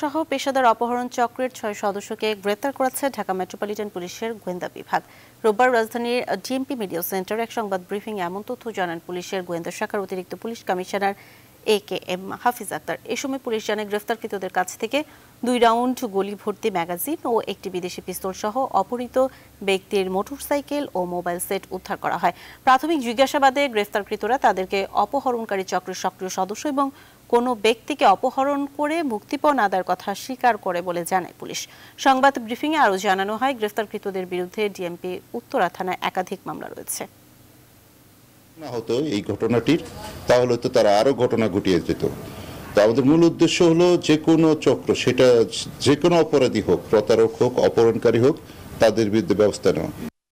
সহ পেশাদার অপহরণ চক্রের ছয় সদস্যকে গ্রেপ্তার করেছে ঢাকা মেট্রোপলিটন পুলিশের গোয়েন্দা বিভাগ রোববার রাজধানীর ডিএমপি মিডিয়া সেন্টার এক সংবাদ ব্রিফিং এমন তথ্য জানান পুলিশের গোয়েন্দা শাখার অতিরিক্ত police commissioner A K M Hafiz Akter এ সময় পুলিশ জানায় গ্রেফতারকৃতদের কাছ থেকে দুই রাউন্ড গুলি ভর্তি ম্যাগাজিন ও একটি বিদেশি পিস্তল সহ অপহৃত ব্যক্তির মোটরসাইকেল ও মোবাইল সেট উদ্ধার করা হয় প্রাথমিক জিজ্ঞাসাবাদে গ্রেফতারকৃতরা তাদেরকে অপহরণকারী চক্রের সক্রিয় সদস্য এবং কোনো ব্যক্তিকে অপহরণ করে মুক্তিপণ আদায়ের কথা স্বীকার করে বলে জানায় পুলিশ সংবাদ ব্রিফিংয়ে আরও জানানো হয় গ্রেফতারকৃতদের বিরুদ্ধে ডিএমপি উত্তরা থানায় একাধিক মামলা রয়েছে না হতো এই ঘটনাটির তাহলে তো তারা আরো ঘটনা ঘটিয়ে যেত তো আমাদের মূল উদ্দেশ্য হলো যে কোনো চক্র সেটা যে কোনো অপরাধী হোক প্রতারক হোক অপহরণকারী হোক তাদের বিরুদ্ধে ব্যবস্থা নেওয়া